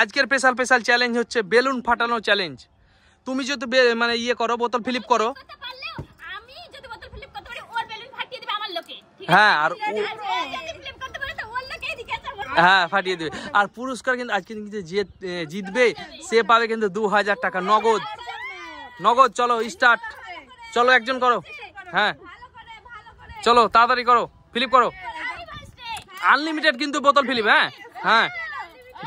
আজকের special special challenge হচ্ছে balloon ফাটানো চ্যালেঞ্জ তুমি যদি মানে ইয়ে করো বোতল ফিলিপ করো হ্যাঁ আর হ্যাঁ ফাটিয়ে দেবে আর পুরস্কার কিন্তু আজকে কিন্তু যে জিতবে সে পাবে কিন্তু দু হাজার টাকা নগদ নগদ চলো স্টার্ট চলো একজন করো হ্যাঁ চলো তাড়াতাড়ি করো ফিলিপ করো আনলিমিটেড কিন্তু বোতল ফিলিপ হ্যাঁ হ্যাঁ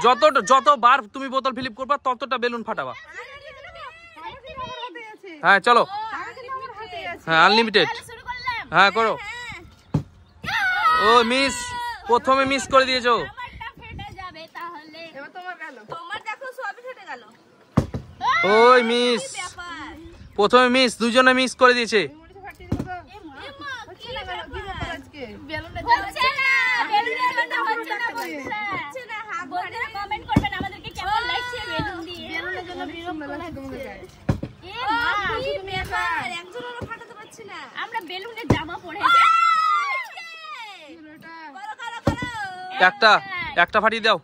যতটা যত বার তুমি বোতল ফিলিপ করবা ততটা বেলুন ফাটাবা হ্যাঁ চলো হ্যাঁ আনলিমিটেড হ্যাঁ করো ও মিস প্রথমে মিস করে দিয়েছো ওই মিস প্রথমে মিস দুজনে মিস করে দিয়েছে বেলুনে হচ্ছে না বেলুনে হচ্ছে না বেলুনের জামা পরে একটা একটা ফাটিয়ে দাও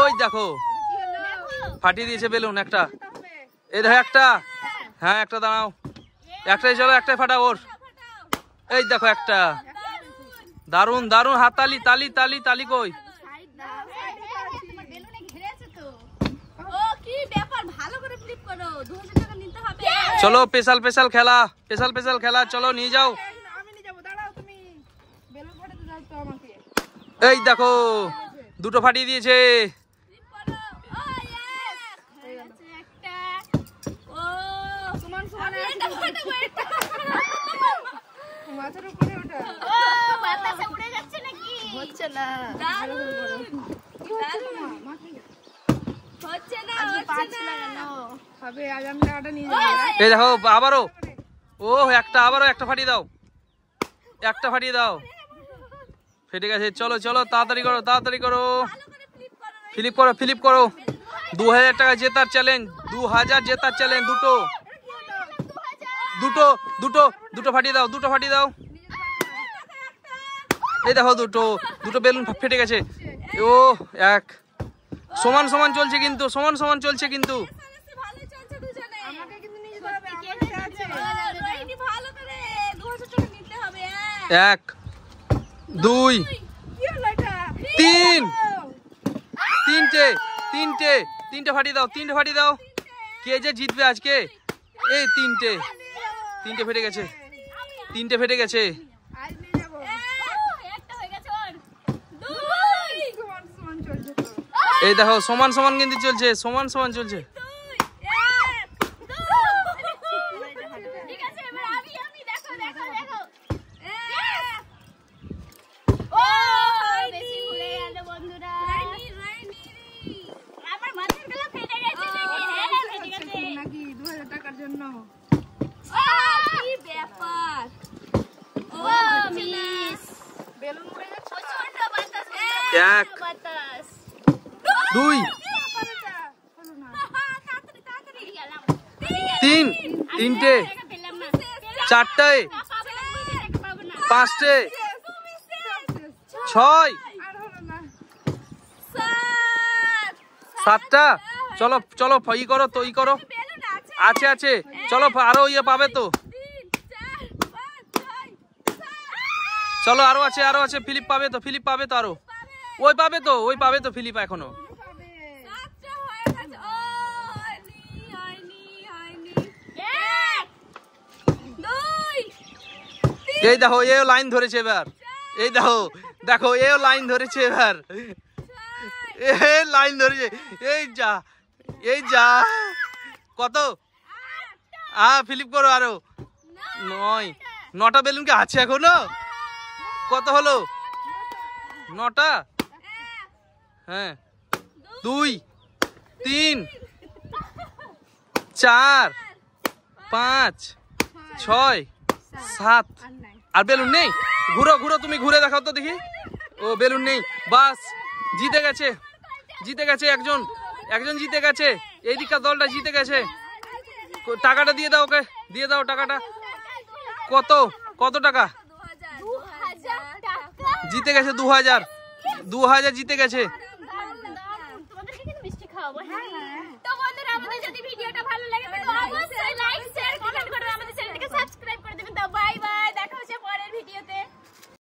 ওই দেখো ফাটিয়ে দিয়েছে বেলুন একটা এই দেখো একটা হ্যাঁ একটা দাঁড়াও একটাই চলো একটাই ফাটা ওর এই দেখো একটা দারুন দারুন হাতালি তালি তালি তালি কই ভালো করে ফ্লিপ করো চলো স্পেশাল স্পেশাল খেলা স্পেশাল পেশাল খেলা চলো নিয়ে যাও এই দেখো দুটো ফাটিয়ে দিয়েছে হচ্ছে না এই দেখো আবারও ও একটা আবারও একটা ফাটিয়ে দাও একটা ফাটিয়ে দাও ফেটে গেছে চলো চলো তাড়াতাড়ি করো তাড়াতাড়ি করো ফিলিপ করো ফিলিপ করো দু হাজার টাকা জেতার চ্যালেঞ্জ দু হাজার জেতার চ্যালেঞ্জ দুটো দুটো দুটো দুটো ফাটিয়ে দাও দুটো ফাটিয়ে দাও এই দেখো দুটো দুটো বেলুন ফেটে গেছে ও এক সমান সমান চলছে কিন্তু সমান সমান চলছে কিন্তু এক দুই তিন তিনটে তিনটে তিনটে ফাটিয়ে দাও তিনটে ফাটিয়ে দাও কে যে জিতবে আজকে এই তিনটে তিনটে ফেটে গেছে তিনটে ফেটে গেছে এই দেখো সমান সমান কিন্তু চলছে সমান সমান চলছে এক দুই তিন তিনটে চারটে পাঁচটে ছয় সাতটা চলো চলো ই করো তো ই করো আছে আছে চলো আরো ইয়ে পাবে তো চলো আরো আছে আরো আছে ফিলিপ পাবে তো ফিলিপ পাবে তো আরো ওই পাবে তো ওই পাবে তো ফিলিপ এখনো এই দেখো এও লাইন ধরেছে এবার এই দেখো দেখো এও লাইন ধরেছে এবার এ লাইন ধরেছে এই যা এই যা কত আ ফিলিপ করো আরো নয় নটা বেলুন কি আছে এখনো কত হলো নটা হ্যাঁ দুই তিন চার পাঁচ ছয় সাত আর বেলুন নেই ঘুরো ঘুরো তুমি ঘুরে দেখাও তো দেখি ও বেলুন নেই বাস জিতে গেছে জিতে গেছে একজন একজন জিতে গেছে এই দিকটা দলটা জিতে গেছে টাকাটা দিয়ে দাও ওকে দিয়ে দাও টাকাটা কত কত টাকা জিতে গেছে দু হাজার দু হাজার জিতে গেছে হ্যাঁ। তো বন্ধুরা আমাদের যদি ভিডিওটা ভালো লাগে অবশ্যই